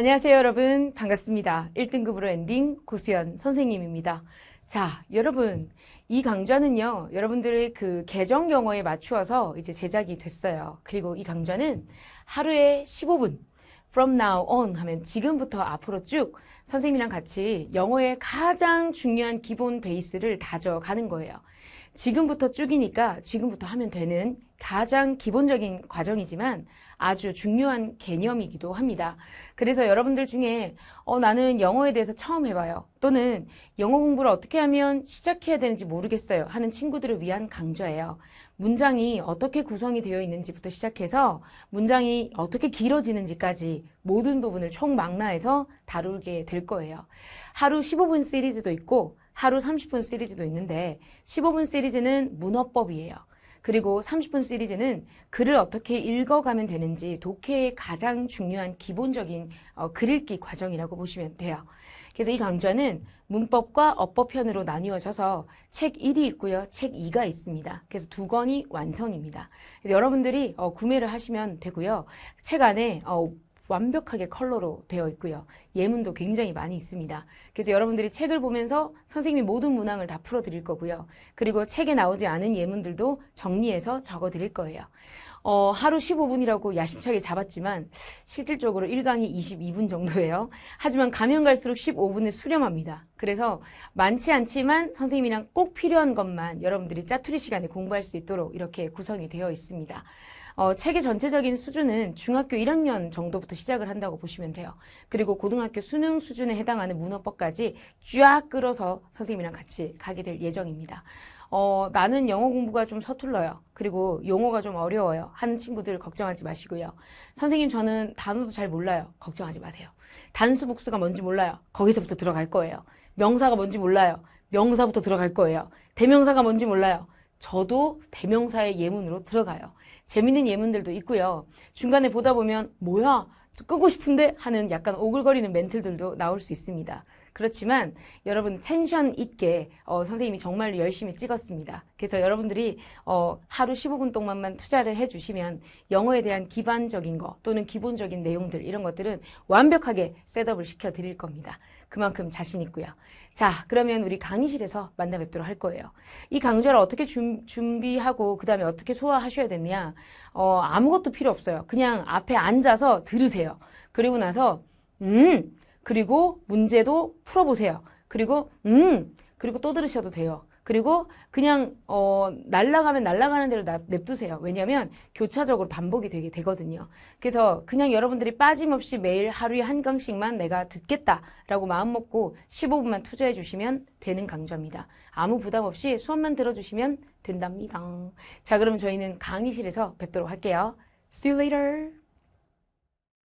안녕하세요 여러분 반갑습니다. 1등급으로 엔딩 고수연 선생님입니다. 자 여러분 이 강좌는요 여러분들의 그 개정 경어에 맞추어서 이제 제작이 됐어요. 그리고 이 강좌는 하루에 15분 from now on 하면 지금부터 앞으로 쭉 선생님이랑 같이 영어의 가장 중요한 기본 베이스를 다져가는 거예요. 지금부터 쭉이니까 지금부터 하면 되는 가장 기본적인 과정이지만 아주 중요한 개념이기도 합니다. 그래서 여러분들 중에 어, 나는 영어에 대해서 처음 해봐요. 또는 영어 공부를 어떻게 하면 시작해야 되는지 모르겠어요. 하는 친구들을 위한 강좌예요. 문장이 어떻게 구성이 되어 있는지부터 시작해서 문장이 어떻게 길어지는지까지 모든 부분을 총망라해서 다루게 될 거예요. 하루 15분 시리즈도 있고 하루 30분 시리즈도 있는데 15분 시리즈는 문어법이에요. 그리고 30분 시리즈는 글을 어떻게 읽어가면 되는지 독해의 가장 중요한 기본적인 어, 글읽기 과정이라고 보시면 돼요. 그래서 이 강좌는 문법과 어법편으로 나뉘어져서 책 1이 있고요. 책 2가 있습니다. 그래서 두 권이 완성입니다. 그래서 여러분들이 어, 구매를 하시면 되고요. 책 안에 어, 완벽하게 컬러로 되어 있고요. 예문도 굉장히 많이 있습니다. 그래서 여러분들이 책을 보면서 선생님이 모든 문항을 다 풀어드릴 거고요. 그리고 책에 나오지 않은 예문들도 정리해서 적어드릴 거예요. 어, 하루 15분이라고 야심차게 잡았지만 실질적으로 1강이 22분 정도예요. 하지만 가면 갈수록 1 5분을 수렴합니다. 그래서 많지 않지만 선생님이랑 꼭 필요한 것만 여러분들이 짜투리 시간에 공부할 수 있도록 이렇게 구성이 되어 있습니다. 어, 책의 전체적인 수준은 중학교 1학년 정도부터 시작을 한다고 보시면 돼요. 그리고 고등 고등학교 수능 수준에 해당하는 문어법까지 쫙 끌어서 선생님이랑 같이 가게 될 예정입니다. 어, 나는 영어 공부가 좀 서툴러요. 그리고 용어가 좀 어려워요. 하는 친구들 걱정하지 마시고요. 선생님 저는 단어도 잘 몰라요. 걱정하지 마세요. 단수 복수가 뭔지 몰라요. 거기서부터 들어갈 거예요. 명사가 뭔지 몰라요. 명사부터 들어갈 거예요. 대명사가 뭔지 몰라요. 저도 대명사의 예문으로 들어가요. 재밌는 예문들도 있고요. 중간에 보다 보면 뭐야? 끄고 싶은데 하는 약간 오글거리는 멘트들도 나올 수 있습니다. 그렇지만 여러분 텐션 있게 어, 선생님이 정말로 열심히 찍었습니다. 그래서 여러분들이 어, 하루 15분 동안만 투자를 해주시면 영어에 대한 기반적인 거 또는 기본적인 내용들 이런 것들은 완벽하게 셋업을 시켜드릴 겁니다. 그만큼 자신 있고요. 자, 그러면 우리 강의실에서 만나 뵙도록 할 거예요. 이 강좌를 어떻게 준, 준비하고 그 다음에 어떻게 소화하셔야 되느냐 어, 아무것도 필요 없어요. 그냥 앞에 앉아서 들으세요. 그리고 나서 음 그리고 문제도 풀어보세요. 그리고 음 그리고 또 들으셔도 돼요. 그리고 그냥 어 날라가면 날라가는 대로 냅두세요. 왜냐하면 교차적으로 반복이 되게 되거든요. 그래서 그냥 여러분들이 빠짐없이 매일 하루에 한 강씩만 내가 듣겠다라고 마음먹고 15분만 투자해 주시면 되는 강좌입니다. 아무 부담 없이 수업만 들어주시면 된답니다. 자 그럼 저희는 강의실에서 뵙도록 할게요. See you later.